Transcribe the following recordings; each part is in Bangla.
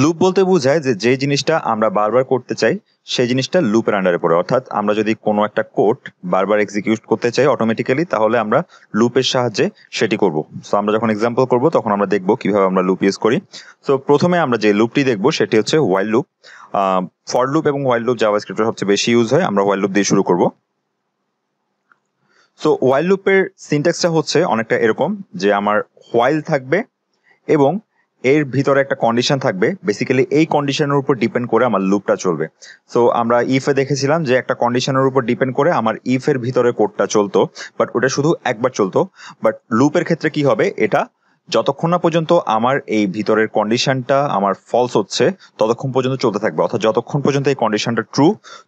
লুপ বলতে বোঝায় যে যে জিনিসটা আমরা বারবার করতে চাই সেই জিনিসটা লুপের আন্ডারে পড়ে অর্থাৎ আমরা যদি কোনো একটা কোড বারবার এক্সিকিউট করতে চাই অটোমেটিক্যালি তাহলে আমরা লুপের সাহায্যে সেটি করব সো আমরা যখন এক্সাম্পল করব তখন আমরা দেখব কিভাবে আমরা লুপ ইউজ করি সো প্রথমে আমরা যে লুপটি দেখব সেটি হচ্ছে ওয়াইল লুপ ফর লুপ এবং ওয়াইল লুপ যাওয়া স্ক্রিপ্টের সবচেয়ে বেশি ইউজ হয় আমরা ওয়াইল লুপ দিয়ে শুরু করব সো ওয়াইল লুপের সিনটেক্সটা হচ্ছে অনেকটা এরকম যে আমার হোয়াইল থাকবে এবং এর ভিতরে একটা কন্ডিশন থাকবে বেসিক্যালি এই কন্ডিশনের উপর ডিপেন্ড করে আমার লুপটা চলবে সো আমরা ইফে দেখেছিলাম যে একটা কন্ডিশনের উপর ডিপেন্ড করে আমার ইফের ভিতরে কোডটা চলতো বাট ওটা শুধু একবার চলতো বাট লুপের ক্ষেত্রে কি হবে এটা যতক্ষণ না পর্যন্ত আমার এই ভিতরের কন্ডিশনটা আমার ফলস হচ্ছে ততক্ষণ পর্যন্ত চলতে থাকবে অর্থাৎ যতক্ষণ পর্যন্ত এই কন্ডিশনটা ট্রু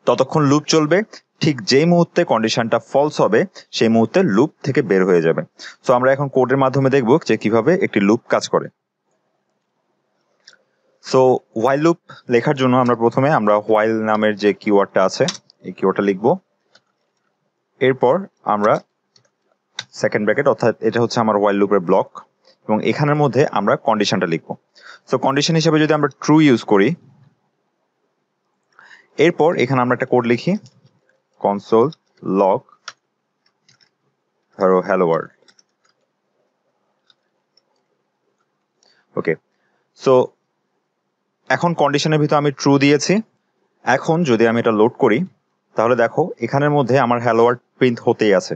ততক্ষণ লুপ চলবে ঠিক যেই মুহূর্তে কন্ডিশনটা ফলস হবে সেই মুহূর্তে লুপ থেকে বের হয়ে যাবে সো আমরা এখন কোডের মাধ্যমে দেখব যে কিভাবে একটি লুপ কাজ করে সো হোয়াইল লুপ লেখার জন্য আমরা প্রথমে আমরা হোয়াইল নামের যে কিওয়ার্ডটা আছে এই কিওয়ার্ডটা লিখব এরপর আমরা সেকেন্ড ব্র্যাকেট অর্থাৎ এটা হচ্ছে আমার হোয়াইল লুপের ব্লক এবং এখানের মধ্যে আমরা কন্ডিশনটা লিখব সো কন্ডিশন হিসেবে যদি আমরা ট্রু ইউজ করি এরপর এখানে আমরা একটা কোড লিখি কনসোল লগ ধরো হ্যালো ওয়ার্ল্ড ওকে সো এখন কন্ডিশনের ভিতর আমি ট্রু দিয়েছি এখন যদি আমি এটা লোড করি তাহলে দেখো এখানের মধ্যে আমার হ্যালোয়ার প্রিন্ট হতেই আছে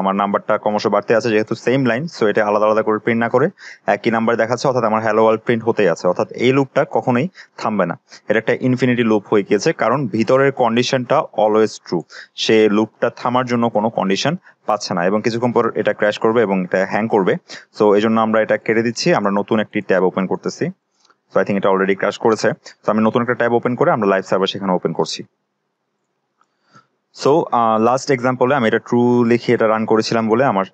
আমার নাম্বারটা ক্রমশ বাড়তে আছে যেহেতু সেম লাইন সো এটা আলাদা আলাদা করে প্রিন্ট না করে একই নাম্বার দেখাচ্ছে অর্থাৎ আমার হ্যালো ওয়ার্ল্ড প্রিন্ট হতেই আছে অর্থাৎ এই লুপটা কখনোই থামবে না এটা একটা ইনফিনিটি লুপ হয়ে গিয়েছে কারণ ভিতরের কন্ডিশনটা অলওয়েজ ট্রু সে লুপটা থামার জন্য কোনো কন্ডিশন পাচ্ছে না এবং কিছুক্ষণ পর এটা ক্র্যাশ করবে এবং এটা হ্যাং করবে সো এই জন্য আমরা এটা কেটে দিচ্ছি আমরা নতুন একটি ট্যাব ওপেন করতেছি সো আই থিঙ্ক এটা অলরেডি ক্রাশ করেছে তো আমি নতুন একটা ট্যাব ওপেন করে আমরা লাইভ সার্ভার সেখানে ওপেন করছি সো লাস্ট এক্সাম্পলে আমি এটা ট্রু লিখে এটা রান করেছিলাম বলে আমার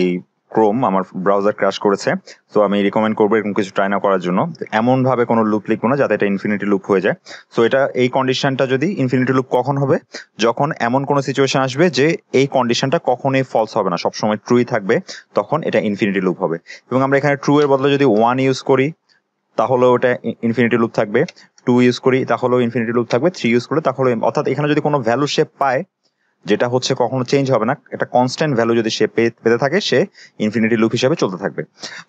এই ক্রোম আমার ব্রাউজার ক্রাশ করেছে তো আমি রিকমেন্ড করবো এরকম কিছু ট্রাই না করার জন্য এমনভাবে কোনো লুপ লিখবো না যাতে এটা ইনফিনিটি লুপ হয়ে যায় সো এটা এই কন্ডিশনটা যদি ইনফিনিটি লুপ কখন হবে যখন এমন কোনো সিচুয়েশন আসবে যে এই কন্ডিশনটা কখনোই ফলস হবে না সবসময় ট্রুই থাকবে তখন এটা ইনফিনিটি লুপ হবে এবং আমরা এখানে ট্রু এর বদলে যদি ওয়ান ইউজ করি তাহলেও ওটা ইনফিনিটি লুপ থাকবে টু ইউজ করি তাহলেও ইনফিনিটি লুপ থাকবে থ্রি ইউজ করলে তাহলে অর্থাৎ এখানে যদি কোনো ভ্যালু শেপ পায় যেটা হচ্ছে কখনো চেঞ্জ হবে না একটা কনস্ট্যান্ট ভ্যালু যদি সে পেতে থাকে সে ইনফিনিটি লুপ হিসাবে চলতে থাকবে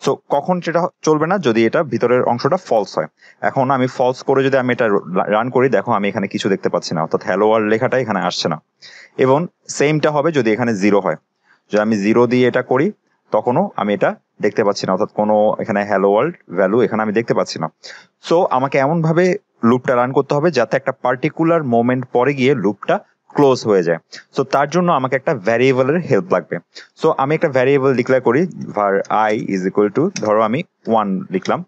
সো কখন সেটা চলবে না যদি এটা ভিতরের অংশটা ফলস হয় এখন আমি ফলস করে যদি আমি এটা রান করি দেখো আমি এখানে কিছু দেখতে পাচ্ছি না অর্থাৎ হ্যালো আর লেখাটা এখানে আসছে না এবং সেমটা হবে যদি এখানে জিরো হয় যদি আমি জিরো দিয়ে এটা করি তখনও আমি এটা দেখতে পাচ্ছি না অর্থাৎ কোনো এখানে হ্যালো ওয়ার্ল্ড ভ্যালু এখানে আমি দেখতে পাচ্ছি না সো আমাকে এমনভাবে লুপটা রান করতে হবে যাতে একটা পার্টিকুলার মোমেন্ট পরে গিয়ে লুপটা ক্লোজ হয়ে যায় সো তার জন্য আমাকে একটা ভ্যারিয়েবলের হেল্প লাগবে সো আমি একটা ভ্যারিয়েবল ডিক্লেয়ার করি ভার আই ইজ ইকুয়াল টু ধরো আমি ওয়ান লিখলাম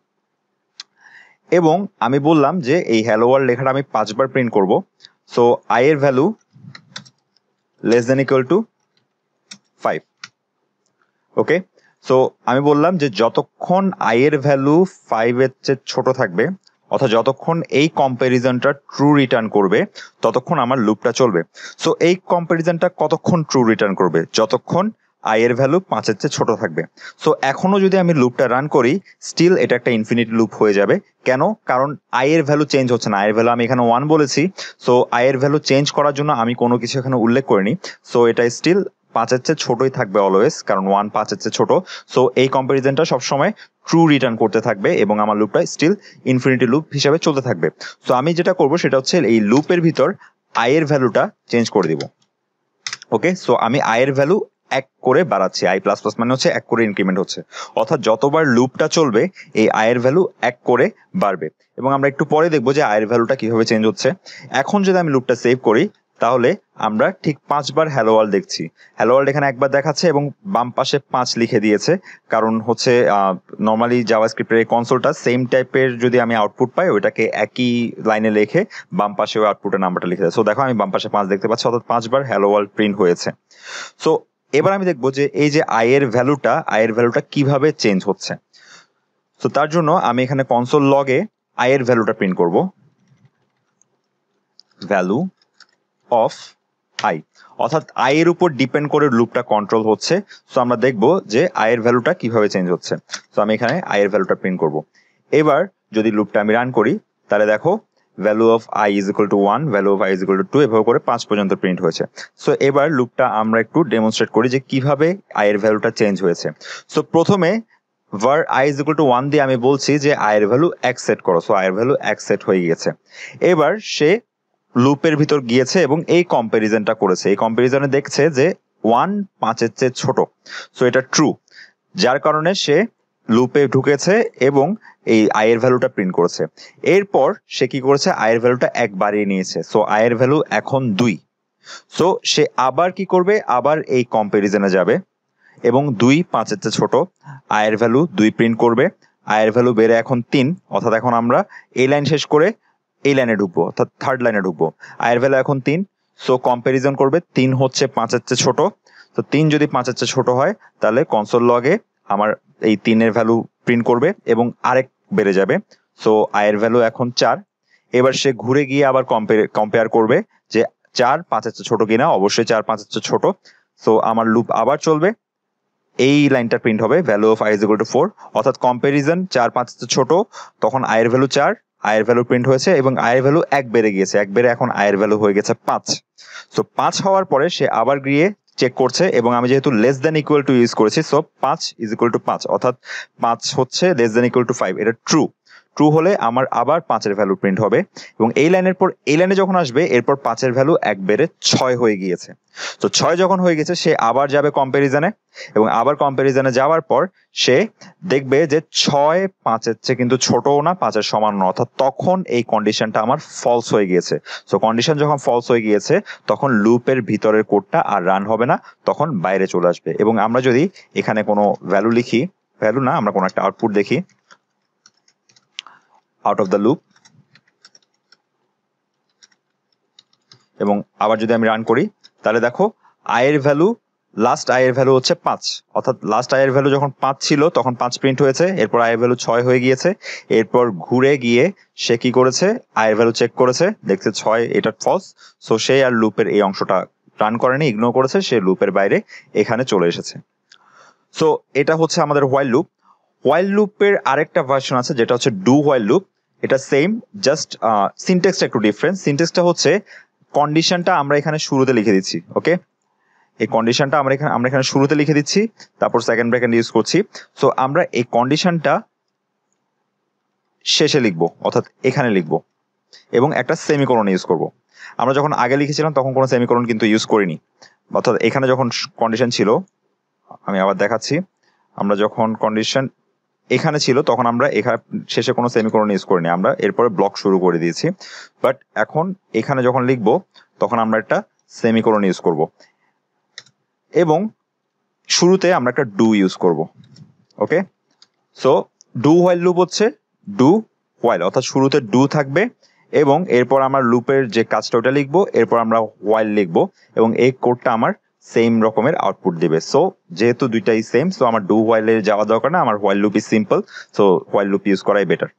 এবং আমি বললাম যে এই হ্যালো ওয়ার্ল্ড লেখাটা আমি পাঁচবার প্রিন্ট করব সো আই এর value less than equal to five okay so আমি বললাম যে যতক্ষণ আই এর ভ্যালু ফাইভ এর চেয়ে ছোট থাকবে অর্থাৎ যতক্ষণ এই কম্প্যারিজনটা ট্রু রিটার্ন করবে ততক্ষণ আমার লুপটা চলবে সো এই কম্প্যারিজনটা কতক্ষণ ট্রু রিটার্ন করবে যতক্ষণ আই এর ভ্যালু পাঁচের চেয়ে ছোট থাকবে সো এখনও যদি আমি লুপটা রান করি স্টিল এটা একটা ইনফিনিট লুপ হয়ে যাবে কেন কারণ আই এর ভ্যালু চেঞ্জ হচ্ছে না আই এর ভ্যালু আমি এখানে ওয়ান বলেছি সো আই এর ভ্যালু চেঞ্জ করার জন্য আমি কোনো কিছু এখানে উল্লেখ করিনি সো এটা স্টিল পাঁচের চেয়ে ছোটই থাকবে অলওয়েজ কারণ ওয়ান পাঁচের চেয়ে ছোট সো এই কম্প্যারিজনটা সবসময় ট্রু রিটার্ন করতে থাকবে এবং আমার লুপটা স্টিল ইনফিনিটি লুপ হিসাবে চলতে থাকবে সো আমি যেটা করব সেটা হচ্ছে এই লুপের ভিতর আয়ের ভ্যালুটা চেঞ্জ করে দিব ওকে সো আমি আয়ের ভ্যালু এক করে বাড়াচ্ছি আই প্লাস প্লাস মানে হচ্ছে এক করে ইনক্রিমেন্ট হচ্ছে অর্থাৎ যতবার লুপটা চলবে এই আয়ের ভ্যালু এক করে বাড়বে এবং আমরা একটু পরে দেখবো যে আয়ের ভ্যালুটা কিভাবে চেঞ্জ হচ্ছে এখন যদি আমি লুপটা সেভ করি তাহলে আমরা ঠিক পাঁচবার হ্যালো ওয়ার্ল্ড দেখছি হ্যালো ওয়ার্ল্ড এখানে একবার দেখাচ্ছে এবং বাম পাশে পাঁচ লিখে দিয়েছে কারণ হচ্ছে নর্মালি জাভাস্ক্রিপ্টের এই কনসোলটা সেম টাইপের যদি আমি আউটপুট পাই ওইটাকে একই লাইনে লেখে বাম পাশে ওই আউটপুটের নাম্বারটা লিখে দেয় সো দেখো আমি বাম পাশে পাঁচ দেখতে পাচ্ছি অর্থাৎ পাঁচবার হ্যালো ওয়ার্ল্ড প্রিন্ট হয়েছে সো এবার আমি দেখবো যে এই যে আয়ের ভ্যালুটা আয়ের ভ্যালুটা কিভাবে চেঞ্জ হচ্ছে তো তার জন্য আমি এখানে কনসোল লগে আয়ের ভ্যালুটা প্রিন্ট করব ভ্যালু অফ আই অর্থাৎ আই এর উপর ডিপেন্ড করে লুপটা কন্ট্রোল হচ্ছে সো আমরা দেখব যে আই এর ভ্যালুটা কিভাবে চেঞ্জ হচ্ছে সো আমি এখানে আই এর ভ্যালুটা প্রিন্ট করব এবার যদি লুপটা আমি রান করি তাহলে দেখো value of I is equal to one value of I is equal to two এভাবে করে পাঁচ পর্যন্ত প্রিন্ট হয়েছে সো এবার লুপটা আমরা একটু ডেমনস্ট্রেট করি যে কিভাবে আই এর ভ্যালুটা চেঞ্জ হয়েছে সো প্রথমে var I is equal to one দিয়ে আমি বলছি যে আয়ের ভ্যালু এক সেট করো সো আয়ের ভ্যালু এক সেট হয়ে গেছে এবার সে লুপের ভিতর গিয়েছে এবং এই কম্প্যারিজনটা করেছে এই কম্প্যারিজনে দেখছে যে ওয়ান পাঁচের চেয়ে ছোট সো এটা ট্রু যার কারণে সে লুপে ঢুকেছে এবং এই আয়ের ভ্যালুটা প্রিন্ট করেছে এরপর সে কি করেছে আয়ের ভ্যালুটা এক বাড়িয়ে নিয়েছে সো আয়ের ভ্যালু এখন দুই সো সে আবার কি করবে আবার এই কম্পেরিজনে যাবে এবং দুই পাঁচের চেয়ে ছোট আয়ের ভ্যালু দুই প্রিন্ট করবে আয়ের ভ্যালু বেড়ে এখন তিন অর্থাৎ এখন আমরা এই লাইন শেষ করে এই লাইনে ঢুকবো অর্থাৎ থার্ড লাইনে ঢুকবো আয়ের ভ্যালু এখন তিন সো কম্প্যারিজন করবে তিন হচ্ছে পাঁচের চেয়ে ছোট তো তিন যদি পাঁচের চেয়ে ছোট হয় তাহলে কনসোল লগে আমার এই তিনের ভ্যালু প্রিন্ট করবে এবং আরেক বেড়ে যাবে সো আয়ের ভ্যালু এখন চার এবার সে ঘুরে গিয়ে আবার কম্পেয়ার করবে যে চার পাঁচের চেয়ে ছোট কিনা অবশ্যই চার পাঁচের চেয়ে ছোট সো আমার লুপ আবার চলবে এই লাইনটা প্রিন্ট হবে value of I is equal to four অর্থাৎ কম্পারিজন চার পাঁচের চেয়ে ছোট তখন আয়ের ভ্যালু চার আয়ের ভ্যালু প্রিন্ট হয়েছে এবং আয়ের ভ্যালু এক বেড়ে গিয়েছে এক বেড়ে এখন আয়ের ভ্যালু হয়ে গেছে পাঁচ সো পাঁচ হওয়ার পরে সে আবার গিয়ে চেক করছে এবং আমি যেহেতু less than equal to use করেছি সো পাঁচ ইজ ইকুয়াল টু পাঁচ অর্থাৎ পাঁচ হচ্ছে less than equal to five এটা ট্রু ট্রু হলে আমার আবার পাঁচের ভ্যালু প্রিন্ট হবে এবং এই লাইনের পর এই লাইনে যখন আসবে এরপর পাঁচের ভ্যালু এক বেড়ে ছয় হয়ে গিয়েছে তো ছয় যখন হয়ে গেছে সে আবার যাবে কম্প্যারিজনে এবং আবার কম্প্যারিজনে যাওয়ার পর সে দেখবে যে ছয় পাঁচের চেয়ে কিন্তু ছোটও না পাঁচের সমান নয় অর্থাৎ তখন এই কন্ডিশনটা আমার ফলস হয়ে গিয়েছে সো কন্ডিশন যখন ফলস হয়ে গিয়েছে তখন লুপের ভিতরের কোডটা আর রান হবে না তখন বাইরে চলে আসবে এবং আমরা যদি এখানে কোনো ভ্যালু লিখি ভ্যালু না আমরা কোনো একটা আউটপুট দেখি আউট অফ দ্য লুপ এবং আবার যদি আমি রান করি তাহলে দেখো আয়ের ভ্যালু লাস্ট আয়ের ভ্যালু হচ্ছে পাঁচ অর্থাৎ লাস্ট আয়ের ভ্যালু যখন পাঁচ ছিল তখন পাঁচ প্রিন্ট হয়েছে এরপর আয়ের ভ্যালু ছয় হয়ে গিয়েছে এরপর ঘুরে গিয়ে সে কি করেছে আয়ের ভ্যালু চেক করেছে দেখছে ছয় এটা ফলস সো সে আর লুপের এই অংশটা রান করেনি ইগনোর করেছে সে লুপের বাইরে এখানে চলে এসেছে সো এটা হচ্ছে আমাদের হোয়াইল লুপ হোয়াইল লুপের আরেকটা ভার্সন আছে যেটা হচ্ছে ডু হোয়াইল লুপ এটা সেম জাস্ট সিনটেক্সটা একটু ডিফারেন্ট সিনটেক্সটা হচ্ছে কন্ডিশনটা আমরা এখানে শুরুতে লিখে দিচ্ছি ওকে এই কন্ডিশনটা আমরা এখানে আমরা এখানে শুরুতে লিখে দিচ্ছি তারপর সেকেন্ড ব্র্যাকেট ইউজ করছি সো আমরা এই কন্ডিশনটা শেষে লিখব অর্থাৎ এখানে লিখব এবং একটা সেমিকোলন ইউজ করব আমরা যখন আগে লিখেছিলাম তখন কোনো সেমিকোলন কিন্তু ইউজ করিনি অর্থাৎ এখানে যখন কন্ডিশন ছিল আমি আবার দেখাচ্ছি আমরা যখন কন্ডিশন এখানে ছিল তখন আমরা এখানে শেষে কোনো সেমিকোলন ইউজ করিনি আমরা এরপরে ব্লক শুরু করে দিয়েছি বাট এখন এখানে যখন লিখব তখন আমরা একটা সেমিকোলন ইউজ করব এবং শুরুতে আমরা একটা ডু ইউজ করব okay so do while loop হচ্ছে ডু হোয়াইল অর্থাৎ শুরুতে ডু থাকবে এবং এরপর আমার লুপের যে কাজটা ওটা লিখবো এরপর আমরা হোয়াইল লিখবো এবং এই কোডটা আমার সেম রকমের আউটপুট দিবে সো যেহেতু দুইটাই সেম সো আমার ডু হোয়াইলে যাওয়া দরকার না আমার while loop is simple so while loop use করাই বেটার